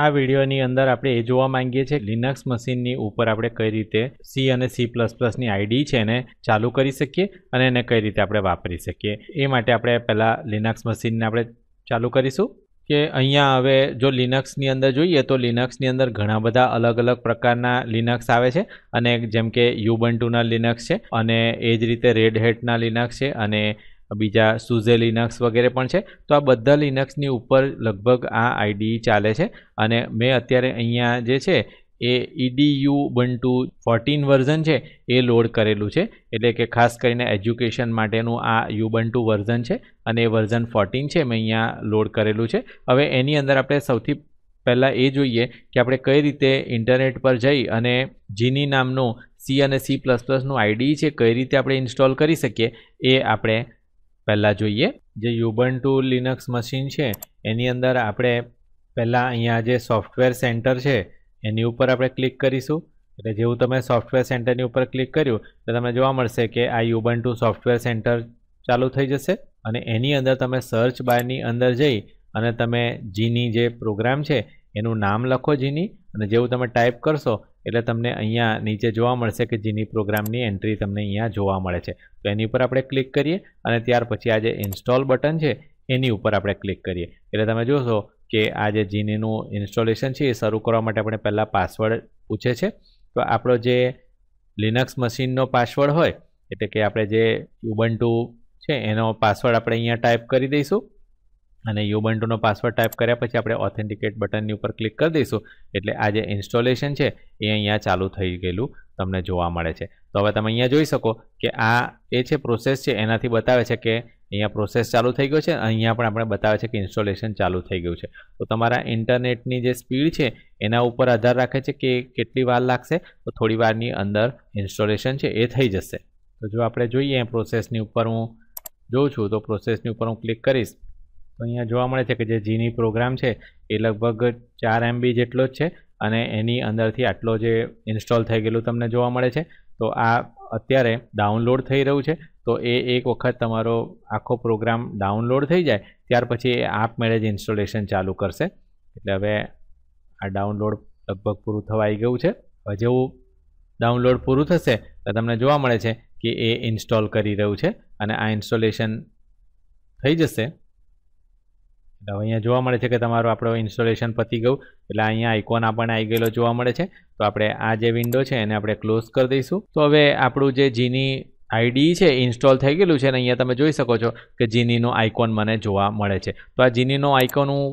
આ વિડીયોની અંદર આપણે એ જોવા માંગીએ છીએ લિનક્સ મશીનની ઉપર આપણે કઈ રીતે સી અને સી પ્લસ પ્લસની આઈડી છે એને ચાલુ કરી શકીએ અને એને કઈ રીતે આપણે વાપરી શકીએ એ માટે આપણે પહેલાં લિનક્સ મશીનને આપણે ચાલુ કરીશું કે અહીંયા હવે જો લિનક્સની અંદર જોઈએ તો લિનક્સની અંદર ઘણા બધા અલગ અલગ પ્રકારના લિનક્સ આવે છે અને જેમ કે યુબન્ટુના લિનક્સ છે અને એ જ રીતે રેડ હેટના લિનક્સ છે અને બીજા સુઝે લિનક્સ વગેરે પણ છે તો આ બધા લિનક્સની ઉપર લગભગ આ આઈડી ચાલે છે અને મેં અત્યારે અહીંયા જે છે એ ઈડીયુ બંટુ ફોર્ટીન વર્ઝન છે એ લોડ કરેલું છે એટલે કે ખાસ કરીને એજ્યુકેશન માટેનું આ યુ યુબંટુ વર્ઝન છે અને એ વર્ઝન ફોર્ટીન છે મેં અહીંયા લોડ કરેલું છે હવે એની અંદર આપણે સૌથી પહેલાં એ જોઈએ કે આપણે કઈ રીતે ઇન્ટરનેટ પર જઈ અને જીની નામનું સી અને સી પ્લસ પ્લસનું આઈડી છે કઈ રીતે આપણે ઇન્સ્ટોલ કરી શકીએ એ આપણે પહેલાં જોઈએ જે યુબન ટુ લિનક્સ મશીન છે એની અંદર આપણે પહેલાં અહીંયા જે સોફ્ટવેર સેન્ટર છે એની ઉપર આપણે ક્લિક કરીશું એટલે જેવું તમે સોફ્ટવેર સેન્ટરની ઉપર ક્લિક કર્યું તો તમને જોવા મળશે કે આ યુબન ટુ સોફ્ટવેર સેન્ટર ચાલુ થઈ જશે અને એની અંદર તમે સર્ચ બારની અંદર જઈ અને તમે જીની જે પ્રોગ્રામ છે એનું નામ લખો જીની અને જેવું તમે ટાઈપ કરશો એટલે તમને અહીંયા નીચે જોવા મળશે કે જીની પ્રોગ્રામની એન્ટ્રી તમને અહીંયા જોવા મળે છે તો એની ઉપર આપણે ક્લિક કરીએ અને ત્યાર પછી આ જે ઇન્સ્ટોલ બટન છે એની ઉપર આપણે ક્લિક કરીએ એટલે તમે જોશો કે આ જે જીનીનું ઇન્સ્ટોલેશન છે એ શરૂ કરવા માટે આપણે પહેલાં પાસવર્ડ પૂછે છે તો આપણો જે લિનક્સ મશીનનો પાસવર્ડ હોય એટલે કે આપણે જે યુબન્ટુ છે એનો પાસવર્ડ આપણે અહીંયા ટાઈપ કરી દઈશું અને યુબન્ટુનો પાસવર્ડ ટાઈપ કર્યા પછી આપણે ઓથેન્ટિકેટ બટનની ઉપર ક્લિક કરી દઈશું એટલે આ જે ઇન્સ્ટોલેશન છે એ અહીંયા ચાલુ થઈ ગયેલું તમને જોવા મળે છે તો હવે તમે અહીંયા જોઈ શકો કે આ એ છે પ્રોસેસ છે એનાથી બતાવે છે કે અહીંયા પ્રોસેસ ચાલુ થઈ ગયો છે અહીંયા પણ આપણે બતાવે છે કે ઇન્સ્ટોલેશન ચાલુ થઈ ગયું છે તો તમારા ઇન્ટરનેટની જે સ્પીડ છે એના ઉપર આધાર રાખે છે કે કેટલી વાર લાગશે તો થોડી વારની અંદર ઇન્સ્ટોલેશન છે એ થઈ જશે તો જો આપણે જોઈએ પ્રોસેસની ઉપર હું જોઉં છું તો પ્રોસેસની ઉપર હું ક્લિક કરીશ તો અહીંયા જોવા મળે છે કે જે જીની પ્રોગ્રામ છે એ લગભગ ચાર એમબી જેટલો જ છે અને એની અંદરથી આટલો જે ઇન્સ્ટોલ થઈ ગયેલું તમને જોવા મળે છે તો આ અત્યારે ડાઉનલોડ થઈ રહ્યું છે તો એ એક વખત તમારો આખો પ્રોગ્રામ ડાઉનલોડ થઈ જાય ત્યાર પછી એ આપમેળે જ ઇન્સ્ટોલેશન ચાલુ કરશે એટલે હવે આ ડાઉનલોડ લગભગ પૂરું થવાઈ ગયું છે હવે જેવું ડાઉનલોડ પૂરું થશે તો તમને જોવા મળે છે કે એ ઇન્સ્ટોલ કરી રહ્યું છે અને આ ઇન્સ્ટોલેશન થઈ જશે એટલે અહીંયા જોવા મળે છે કે તમારું આપણું ઇન્સ્ટોલેશન પતી ગયું એટલે અહીંયા આઈકોન આપણને આવી ગયેલો જોવા મળે છે તો આપણે આ જે વિન્ડો છે એને આપણે ક્લોઝ કરી દઈશું તો હવે આપણું જે જીની આઈડી છે ઇન્સ્ટોલ થઈ ગયેલું છે અને અહીંયા તમે જોઈ શકો છો કે જીનીનું આઇકોન મને જોવા મળે છે તો આ જીનીનો આઇકોન હું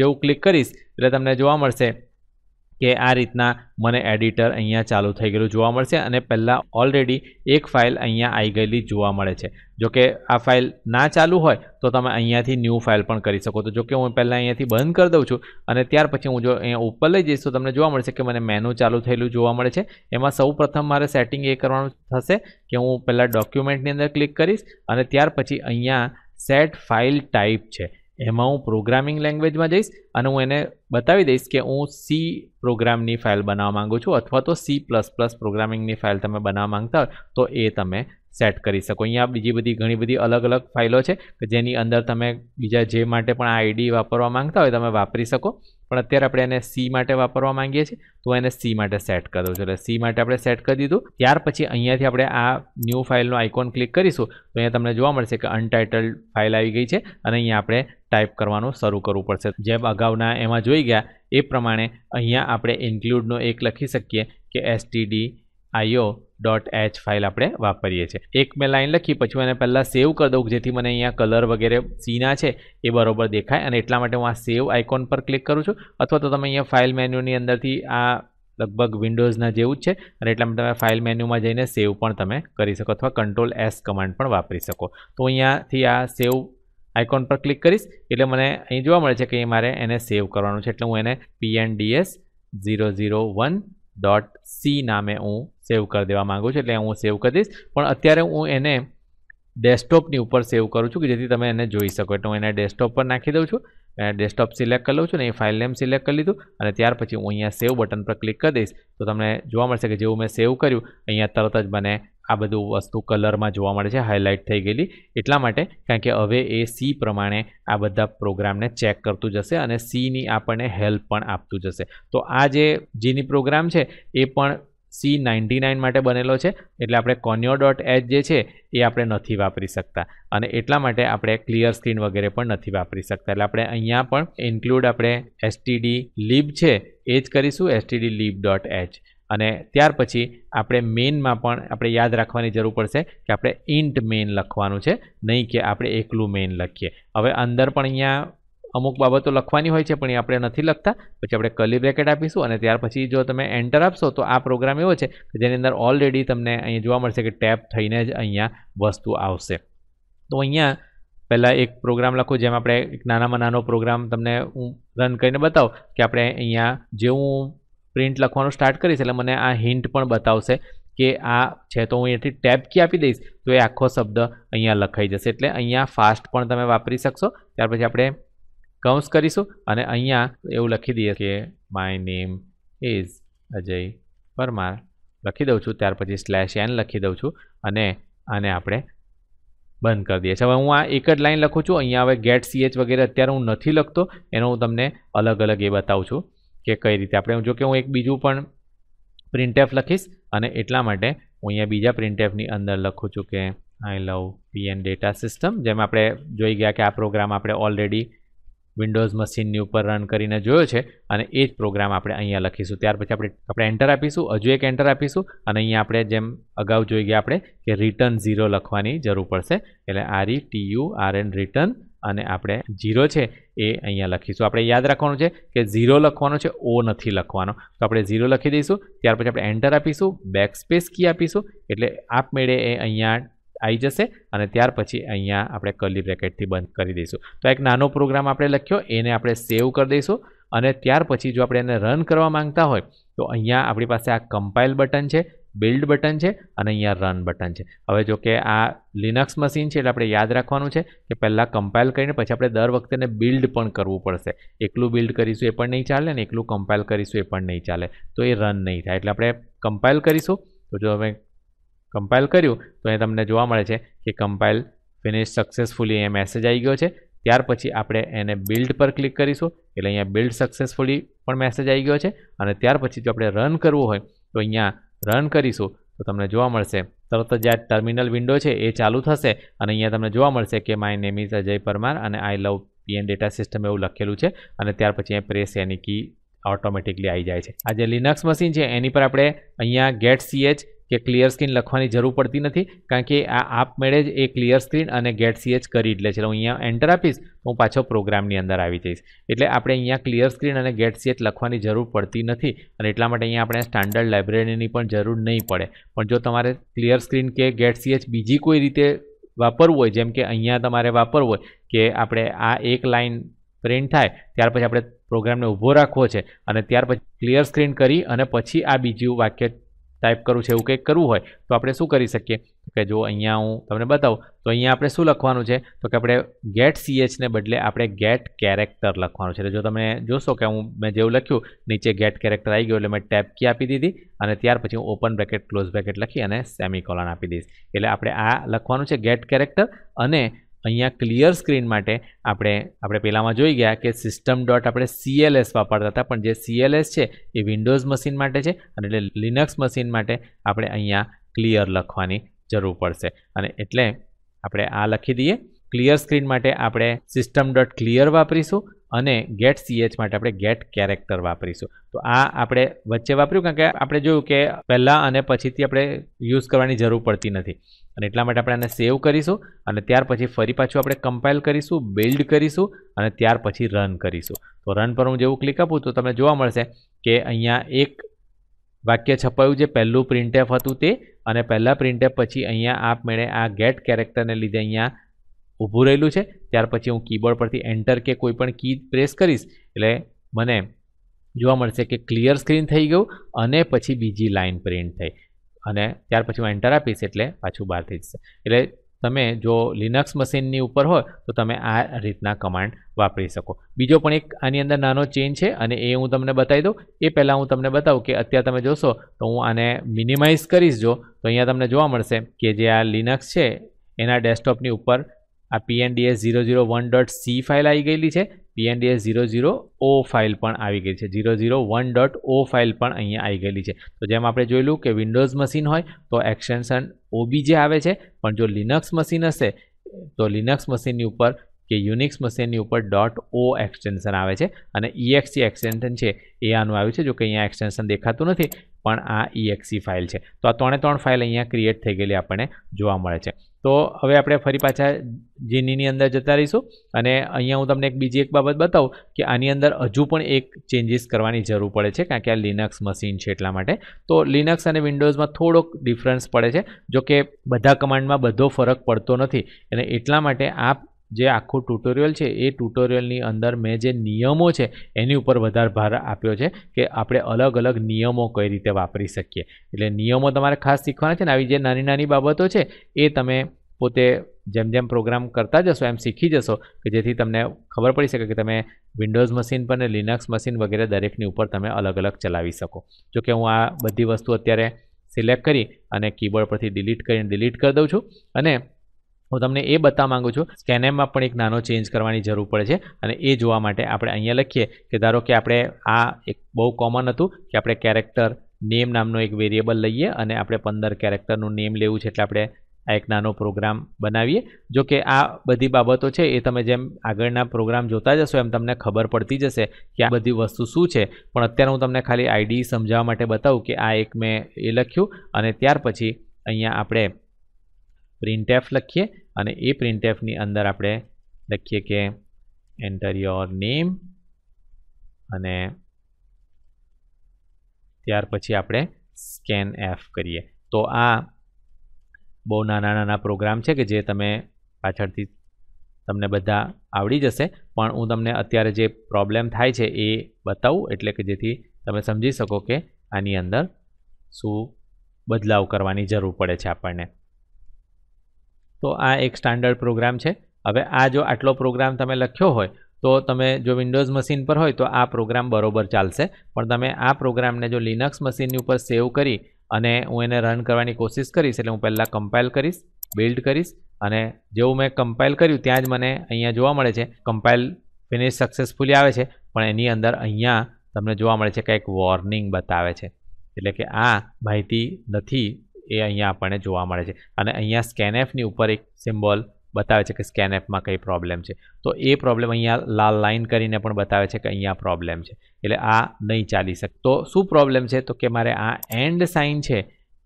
જેવું ક્લિક કરીશ એટલે તમને જોવા મળશે કે આ રીતના મને એડિટર અહીંયા ચાલુ થઈ ગયેલું જોવા મળશે અને પહેલાં ઓલરેડી એક ફાઇલ અહીંયા આવી ગયેલી જોવા મળે છે જો કે આ ફાઇલ ના ચાલુ હોય તો તમે અહીંયાથી ન્યૂ ફાઇલ પણ કરી શકો તો જો કે હું પહેલાં અહીંયાથી બંધ કરી દઉં છું અને ત્યાર પછી હું જો અહીંયા ઉપર લઈ જઈશ તો તમને જોવા મળશે કે મને મેનુ ચાલુ થયેલું જોવા મળે છે એમાં સૌ મારે સેટિંગ એ કરવાનું થશે કે હું પહેલાં ડોક્યુમેન્ટની અંદર ક્લિક કરીશ અને ત્યાર પછી અહીંયા સેટ ફાઇલ ટાઈપ છે એમાં હું પ્રોગ્રામિંગ લેંગ્વેજમાં જઈશ અને હું એને બતાવી દઈશ કે હું સી પ્રોગ્રામની ફાઇલ બનાવવા માગું છું અથવા તો સી પ્લસ પ્લસ પ્રોગ્રામિંગની ફાઇલ તમે બનાવવા માંગતા હોય તો એ તમે સેટ કરી શકો અહીંયા બીજી બધી ઘણી બધી અલગ અલગ ફાઇલો છે કે જેની અંદર તમે બીજા જે માટે પણ આ આઈડી વાપરવા માંગતા હોય તમે વાપરી શકો પણ અત્યારે આપણે એને સી માટે વાપરવા માંગીએ છીએ તો એને સી માટે સેટ કરી દઉં છું એટલે સી માટે આપણે સેટ કરી દીધું ત્યાર પછી અહીંયાથી આપણે આ ન્યૂ ફાઇલનો આઇકોન ક્લિક કરીશું તો અહીંયા તમને જોવા મળશે કે અનટાઇટલ્ડ ફાઇલ આવી ગઈ છે અને અહીંયા આપણે ટાઈપ કરવાનું શરૂ કરવું પડશે જેમ અગાઉના એમાં જોઈ ગયા એ પ્રમાણે અહીંયા આપણે ઇન્ક્લુડનો એક લખી શકીએ કે STD IO dot H file આપણે વાપરીએ છીએ એક મેં લાઈન લખી પછી મને પહેલાં સેવ કરી દઉં જેથી મને અહીંયા કલર વગેરે સીના છે એ બરાબર દેખાય અને એટલા માટે હું આ સેવ આઇકોન પર ક્લિક કરું છું અથવા તો તમે અહીંયા ફાઇલ મેન્યુની અંદરથી આ લગભગ વિન્ડોઝના જેવું જ છે અને એટલા માટે તમે ફાઇલ મેન્યુમાં જઈને સેવ પણ તમે કરી શકો અથવા કંટ્રોલ એસ કમાન્ડ પણ વાપરી શકો તો અહીંયાથી આ સેવ આઇકોન પર ક્લિક કરીશ એટલે મને અહીં જોવા મળે છે કે મારે એને સેવ કરવાનું છે એટલે હું એને PNDS zero zero one dot C નામે હું સેવ કરી દેવા માગું છું એટલે હું સેવ કરી દઈશ પણ અત્યારે હું એને ડેસ્કટોપની ઉપર સેવ કરું છું કે જેથી તમે એને જોઈ શકો એટલે હું એને ડેસ્કટોપ પર નાખી દઉં છું ડેસ્કટોપ સિલેક્ટ કરી લઉં છું ને એ ફાઇલ નેમ સિલેક્ટ કરી લીધું અને ત્યાર પછી હું અહીંયા સેવ બટન પર ક્લિક કરી દઈશ તો તમને જોવા મળશે કે જેવું મેં સેવ કર્યું અહીંયા તરત જ મને આ બધું વસ્તુ કલરમાં જોવા મળે છે હાઇલાઇટ થઈ ગયેલી એટલા માટે કારણ કે હવે એ સી પ્રમાણે આ બધા પ્રોગ્રામને ચેક કરતું જશે અને સીની આપણને હેલ્પ પણ આપતું જશે તો આ જે જેની પ્રોગ્રામ છે એ પણ સી નાઇન્ટી નાઇન માટે બનેલો છે એટલે આપણે કોન્યો ડોટ એચ જે છે એ આપણે નથી વાપરી શકતા અને એટલા માટે આપણે ક્લિયર સ્ક્રીન વગેરે પણ નથી વાપરી શકતા એટલે આપણે અહીંયા પણ ઇન્ક્લુડ આપણે એસટીડી લીબ છે એ જ કરીશું એસટીડી લીબ ડોટ એચ અને ત્યાર પછી આપણે મેઇનમાં પણ આપણે યાદ રાખવાની જરૂર પડશે કે આપણે ઇન્ટ મેઇન લખવાનું છે નહીં કે આપણે એકલું મેઇન લખીએ હવે અંદર પણ અહીંયા અમુક બાબતો લખવાની હોય છે પણ એ આપણે નથી લખતા પછી આપણે કલી બ્રેકેટ આપીશું અને ત્યાર પછી જો તમે એન્ટર આપશો તો આ પ્રોગ્રામ એવો છે કે જેની અંદર ઓલરેડી તમને અહીંયા જોવા મળશે કે ટેપ થઈને જ અહીંયા વસ્તુ આવશે તો અહીંયા પહેલાં એક પ્રોગ્રામ લખો જેમ આપણે એક નાનામાં નાનો પ્રોગ્રામ તમને હું રન કરીને બતાવું કે આપણે અહીંયા જે હું પ્રિન્ટ લખવાનું સ્ટાર્ટ કરીશ એટલે મને આ હિન્ટ પણ બતાવશે કે આ છે તો હું અહીંયાથી ટેપ કી આપી દઈશ તો એ આખો શબ્દ અહીંયા લખાઈ જશે એટલે અહીંયા ફાસ્ટ પણ તમે વાપરી શકશો ત્યાર પછી આપણે કૌંસ કરીશું અને અહીંયા એવું લખી દઈએ કે my name is Ajay Parmar લખી દઉં છું ત્યાર પછી સ્લેશ એન લખી દઉં છું અને આને આપણે બંધ કરી દઈએ છીએ હવે હું આ એક જ લાઈન લખું છું અહીંયા હવે ગેટ સીએચ વગેરે અત્યારે હું નથી લખતો એનો હું તમને અલગ અલગ એ બતાવું છું કે કઈ રીતે આપણે જો કે હું એક બીજું પણ પ્રિન્ટએફ લખીશ અને એટલા માટે હું અહીંયા બીજા પ્રિન્ટએફની અંદર લખું છું કે I love PN data system જેમ આપણે જોઈ ગયા કે આ પ્રોગ્રામ આપણે ઓલરેડી વિન્ડોઝ મશીનની ઉપર રન કરીને જોયો છે અને એ જ પ્રોગ્રામ આપણે અહીંયા લખીશું ત્યાર પછી આપણે આપણે એન્ટર આપીશું હજુ એક એન્ટર આપીશું અને અહીંયા આપણે જેમ અગાઉ જોઈ ગયા આપણે કે રિટર્ન ઝીરો લખવાની જરૂર પડશે એટલે R E T U R N return અને આપણે ઝીરો છે એ અહીંયા લખીશું આપણે યાદ રાખવાનું છે કે ઝીરો લખવાનો છે ઓ નથી લખવાનો તો આપણે ઝીરો લખી દઈશું ત્યાર પછી આપણે એન્ટર આપીશું બેક સ્પેસ કી આપીશું એટલે આપમેળે એ અહીંયા આવી જશે અને ત્યાર પછી અહીંયા આપણે કલી બ્રેકેટથી બંધ કરી દઈશું તો એક નાનો પ્રોગ્રામ આપણે લખ્યો એને આપણે સેવ કરી દઈશું અને ત્યાર પછી જો આપણે એને રન કરવા માંગતા હોય તો અહીંયા આપણી પાસે આ કમ્પાઇલ બટન છે બિલ્ડ બટન છે અને અહીંયા રન બટન છે હવે જો કે આ લિનક્સ મશીન છે એટલે આપણે યાદ રાખવાનું છે કે પહેલાં કમ્પાઇલ કરીને પછી આપણે દર વખતે એને બિલ્ડ પણ કરવું પડશે એકલું બિલ્ડ કરીશું એ પણ નહીં ચાલે ને એકલું કમ્પાઇલ કરીશું એ પણ નહીં ચાલે તો એ રન નહીં થાય એટલે આપણે કમ્પાઇલ કરીશું તો જો હવે કમ્પાઇલ કર્યું તો અહીં તમને જોવા મળે છે કે કમ્પાઇલ ફિનિશ સક્સેસફુલી એ મેસેજ આવી ગયો છે ત્યાર પછી આપણે એને બિલ્ડ પર ક્લિક કરીશું એટલે અહીંયા બિલ્ડ સક્સેસફુલી પણ મેસેજ આવી ગયો છે અને ત્યાર પછી જો આપણે રન કરવું હોય તો અહીંયા રન કરીશું તો તમને જોવા મળશે તરત જ આ ટર્મિનલ વિન્ડો છે એ ચાલુ થશે અને અહીંયા તમને જોવા મળશે કે my name is Ajay Parmar અને I love PN data system એવું લખેલું છે અને ત્યાર પછી અહીંયા પ્રેસ એની કી ઓટોમેટિકલી આવી જાય છે આ જે લિનક્સ મશીન છે એની પર આપણે અહીંયા ગેટ સીએચ કે ક્લિયર સ્ક્રીન લખવાની જરૂર પડતી નથી કારણ કે આ આપમેળે જ એ ક્લિયર સ્ક્રીન અને ગેટ સીએચ કરી એટલે છે હું અહીંયા એન્ટર આપીશ તો હું પાછો પ્રોગ્રામની અંદર આવી જઈશ એટલે આપણે અહીંયા ક્લિયર સ્ક્રીન અને ગેટ સીએચ લખવાની જરૂર પડતી નથી અને એટલા માટે અહીંયા આપણે સ્ટાન્ડર્ડ લાઇબ્રેરીની પણ જરૂર નહીં પડે પણ જો તમારે ક્લિયર સ્ક્રીન કે ગેટ સીએચ બીજી કોઈ રીતે વાપરવું હોય જેમ કે અહીંયા તમારે વાપરવું હોય કે આપણે આ એક લાઇન પ્રિન્ટ થાય ત્યાર પછી આપણે પ્રોગ્રામને ઊભો રાખવો છે અને ત્યાર પછી ક્લિયર સ્ક્રીન કરી અને પછી આ બીજું વાક્ય ટાઈપ કરવું છે એવું કંઈક કરવું હોય તો આપણે શું કરી શકીએ કે જો અહીંયા હું તમને બતાવું તો અહીંયા આપણે શું લખવાનું છે તો કે આપણે ગેટ સીએચને બદલે આપણે ગેટ કેરેક્ટર લખવાનું છે એટલે જો તમે જોશો કે હું મેં જેવું લખ્યું નીચે ગેટ કેરેક્ટર આવી ગયું એટલે મેં ટેપ કી આપી દીધી અને ત્યાર પછી હું ઓપન બ્રેકેટ ક્લોઝ બ્રેકેટ લખી અને સેમિકોલન આપી દઈશ એટલે આપણે આ લખવાનું છે ગેટ કેરેક્ટર અને અહીંયા ક્લિયર સ્ક્રીન માટે આપણે આપણે પહેલાંમાં જોઈ ગયા કે સિસ્ટમ ડોટ આપણે સીએલએસ વાપરતા હતા પણ જે સીએલએસ છે એ વિન્ડોઝ મશીન માટે છે અને એટલે લિનક્સ મશીન માટે આપણે અહીંયા ક્લિયર લખવાની જરૂર પડશે અને એટલે આપણે આ લખી દઈએ ક્લિયર સ્ક્રીન માટે આપણે સિસ્ટમ ડોટ ક્લિયર વાપરીશું અને ગેટ સીએચ માટે આપણે ગેટ કેરેક્ટર વાપરીશું તો આ આપણે વચ્ચે વાપર્યું કારણ કે આપણે જોયું કે પહેલાં અને પછીથી આપણે યુઝ કરવાની જરૂર પડતી નથી અને એટલા માટે આપણે આને સેવ કરીશું અને ત્યાર પછી ફરી પાછું આપણે કમ્પાઇલ કરીશું બિલ્ડ કરીશું અને ત્યાર પછી રન કરીશું તો રન પર હું જેવું ક્લિક આપું તો તમને જોવા મળશે કે અહીંયા એક વાક્ય છપાયું જે પહેલું પ્રિન્ટેફ હતું તે અને પહેલાં પ્રિન્ટેફ પછી અહીંયા આપમેળે આ ગેટ કેરેક્ટરને લીધે અહીંયા ઊભું રહેલું છે ત્યાર પછી હું કીબોર્ડ પરથી એન્ટર કે કોઈ પણ કી પ્રેસ કરીશ એટલે મને જોવા મળશે કે ક્લિયર સ્ક્રીન થઈ ગયું અને પછી બીજી લાઇન પ્રિન્ટ થઈ અને ત્યાર પછી હું એન્ટર આપીશ એટલે પાછું બહાર થઈ જશે એટલે તમે જો લિનક્સ મશીનની ઉપર હોય તો તમે આ રીતના કમાન્ડ વાપરી શકો બીજો પણ એક આની અંદર નાનો ચેન્જ છે અને એ હું તમને બતાવી દઉં એ પહેલાં હું તમને બતાવું કે અત્યારે તમે જોશો તો હું આને મિનિમાઇઝ કરીશ જો તો અહીંયા તમને જોવા મળશે કે જે આ લિનક્સ છે એના ડેસ્કટોપની ઉપર આ PNDS zero zero one dot C file આવી ગયેલી છે PNDS zero zero O file પણ આવી ગઈ છે zero zero one dot O file પણ અહીંયા આવી ગયેલી છે તો જેમ આપણે જોયેલું કે વિન્ડોઝ મશીન હોય તો એક્સટેન્શન ઓબીજે આવે છે પણ જો લિનક્સ મશીન હશે તો લિનક્સ મશીનની ઉપર કે યુનિક્સ મશીનની ઉપર ડોટ ઓ એક્સટેન્શન આવે છે અને ઇએક્સી e એક્સટેન્શન છે એ આનું આવ્યું છે જો કે અહીંયા એક્સટેન્શન દેખાતું નથી પણ આ ઇએક્સી e ફાઇલ છે તો આ ત્રણે ત્રણ ફાઇલ અહીંયા ક્રિએટ થઈ ગયેલી આપણને જોવા મળે છે તો હવે આપણે ફરી પાછા જીનીની અંદર જતા રહીશું અને અહીંયા હું તમને એક બીજી એક બાબત બતાવું કે આની અંદર હજુ પણ એક ચેન્જીસ કરવાની જરૂર પડે છે કારણ કે આ લિનક્સ મશીન છે એટલા માટે તો લિનક્સ અને વિન્ડોઝમાં થોડોક ડિફરન્સ પડે છે જો કે બધા કમાન્ડમાં બધો ફરક પડતો નથી અને એટલા માટે આપ જે આખું ટ્યુટોરિયલ છે એ ટ્યુટોરિયલની અંદર મેં જે નિયમો છે એની ઉપર વધારે ભાર આપ્યો છે કે આપણે અલગ અલગ નિયમો કઈ રીતે વાપરી શકીએ એટલે નિયમો તમારે ખાસ શીખવાના છે ને આવી જે નાની નાની બાબતો છે એ તમે પોતે જેમ જેમ પ્રોગ્રામ કરતા જશો એમ શીખી જશો કે જેથી તમને ખબર પડી શકે કે તમે વિન્ડોઝ મશીન પર ને લિનક્સ મશીન વગેરે દરેકની ઉપર તમે અલગ અલગ ચલાવી શકો જો કે હું આ બધી વસ્તુ અત્યારે સિલેક્ટ કરી અને કીબોર્ડ પરથી ડિલીટ કરીને ડિલીટ કરી દઉં છું અને હું તમને એ બતાવવા માંગુ છું કે એનએમમાં પણ એક નાનો ચેન્જ કરવાની જરૂર પડે છે અને એ જોવા માટે આપણે અહીંયા લખીએ કે ધારો કે આપણે આ એક બહુ કોમન હતું કે આપણે કેરેક્ટર નેમ નામનો એક વેરિયેબલ લઈએ અને આપણે પંદર કેરેક્ટરનું નેમ લેવું છે એટલે આપણે આ એક નાનો પ્રોગ્રામ બનાવીએ જો કે આ બધી બાબતો છે એ તમે જેમ આગળના પ્રોગ્રામ જોતા જશો એમ તમને ખબર પડતી જશે કે આ બધી વસ્તુ શું છે પણ અત્યારે હું તમને ખાલી આઈડી સમજાવવા માટે બતાવું કે આ એક મેં એ લખ્યું અને ત્યાર પછી અહીંયા આપણે પ્રિન્ટએફ લખીએ અને એ પ્રિન્ટએફની અંદર આપણે લખીએ કે એન્ટર યોર નેમ અને ત્યાર પછી આપણે સ્કેન એફ કરીએ તો આ બહુ નાના નાના પ્રોગ્રામ છે કે જે તમે પાછળથી તમને બધા આવડી જશે પણ હું તમને અત્યારે જે પ્રોબ્લેમ થાય છે એ બતાવું એટલે કે જેથી તમે સમજી શકો કે આની અંદર શું બદલાવ કરવાની જરૂર પડે છે આપણને તો આ એક સ્ટાન્ડર્ડ પ્રોગ્રામ છે હવે આ જો આટલો પ્રોગ્રામ તમે લખ્યો હોય તો તમે જો વિન્ડોઝ મશીન પર હોય તો આ પ્રોગ્રામ બરોબર ચાલશે પણ તમે આ પ્રોગ્રામને જો લિનક્સ મશીનની ઉપર સેવ કરી અને હું એને રન કરવાની કોશિશ કરીશ એટલે હું પહેલાં કમ્પાઇલ કરીશ બિલ્ડ કરીશ અને જેવું મેં કમ્પાઇલ કર્યું ત્યાં જ મને અહીંયા જોવા મળે છે કમ્પાઇલ ફિનિશ સક્સેસફુલી આવે છે પણ એની અંદર અહીંયા તમને જોવા મળે છે કંઈક વોર્નિંગ બતાવે છે એટલે કે આ માહિતી નથી એ અહીંયા આપણને જોવા મળે છે અને અહીંયા સ્કેનએફની ઉપર એક સિમ્બોલ બતાવે છે કે સ્કેનએફમાં કઈ પ્રોબ્લેમ છે તો એ પ્રોબ્લેમ અહીંયા લાલ લાઇન કરીને પણ બતાવે છે કે અહીંયા પ્રોબ્લેમ છે એટલે આ નહીં ચાલી શકે તો શું પ્રોબ્લેમ છે તો કે મારે આ એન્ડ સાઇન છે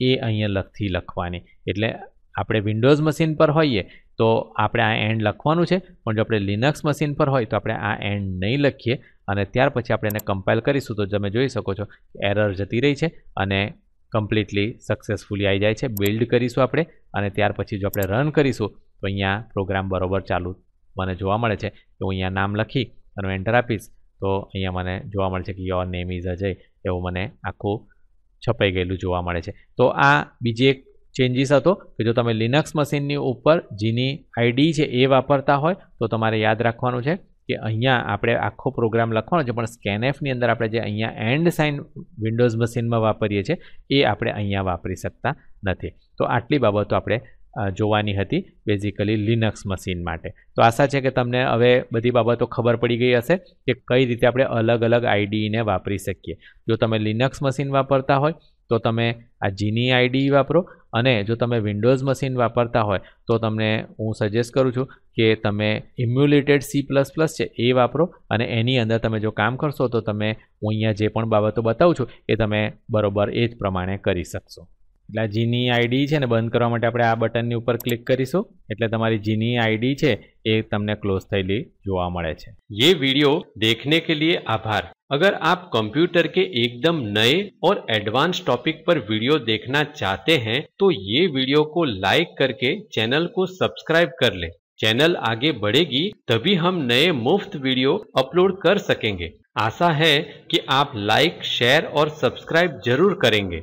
એ અહીંયા લખથી લખવાની એટલે આપણે વિન્ડોઝ મશીન પર હોઈએ તો આપણે આ એન્ડ લખવાનું છે પણ જો આપણે લિનક્સ મશીન પર હોય તો આપણે આ એન્ડ નહીં લખીએ અને ત્યાર પછી આપણે એને કમ્પાઇલ કરીશું તો તમે જોઈ શકો છો એરર જતી રહી છે અને કમ્પ્લીટલી સક્સેસફુલી આવી જાય છે બિલ્ડ કરીશું આપણે અને ત્યાર પછી જો આપણે રન કરીશું તો અહીંયા પ્રોગ્રામ બરોબર ચાલુ મને જોવા મળે છે તો હું અહીંયા નામ લખી અને એન્ટર આપીશ તો અહીંયા મને જોવા મળે છે કે યોર નેમ ઇઝ અજય એવું મને આખું છપાઈ ગયેલું જોવા મળે છે તો આ બીજી એક ચેન્જીસ હતો કે જો તમે લિનક્સ મશીનની ઉપર જેની આઈડી છે એ વાપરતા હોય તો તમારે યાદ રાખવાનું છે કે અહીંયા આપણે આખો પ્રોગ્રામ લખવાનો છે પણ સ્કેનએફની અંદર આપણે જે અહીંયા એન્ડ સાઇન વિન્ડોઝ મશીનમાં વાપરીએ છીએ એ આપણે અહીંયા વાપરી શકતા નથી તો આટલી બાબતો આપણે જોવાની હતી બેઝિકલી લિનક્સ મશીન માટે તો આશા છે કે તમને હવે બધી બાબતો ખબર પડી ગઈ હશે કે કઈ રીતે આપણે અલગ અલગ આઈડીને વાપરી શકીએ જો તમે લિનક્સ મશીન વાપરતા હોય તો તમે આ જીની આઈડી વાપરો અને જો તમે વિન્ડોઝ મશીન વાપરતા હોય તો તમને હું સજેસ્ટ કરું છું કે તમે ઇમ્યુલેટેડ સી પ્લસ પ્લસ છે એ વાપરો અને એની અંદર તમે જો કામ કરશો તો તમે હું અહીંયા જે પણ બાબતો બતાવું છું એ તમે બરોબર એ જ પ્રમાણે કરી શકશો ला जीनी आईडी छे ने बंद કરવા માટે આપણે આ બટન ની ઉપર ક્લિક કરીશું એટલે તમારી જીની આઈડી છે એ તમને ક્લોઝ થઈલી જોવા મળશે. યે વિડિયો દેખને કે લિયે આભાર. અગર આપ કમ્પ્યુટર કે એકદમ નયે ઓર એડવાન્સ ટોપિક પર વિડિયો દેખના ચાહતે હે તો યે વિડિયો કો લાઈક કરકે ચેનલ કો સબસ્ક્રાઇબ કર લે. ચેનલ આગે બડેગી તભી હમ નયે મુફત વિડિયો અપલોડ કર સકेंगे. આશા હે કે આપ લાઈક, શેર ઓર સબસ્ક્રાઇબ જરૂર કરંગે.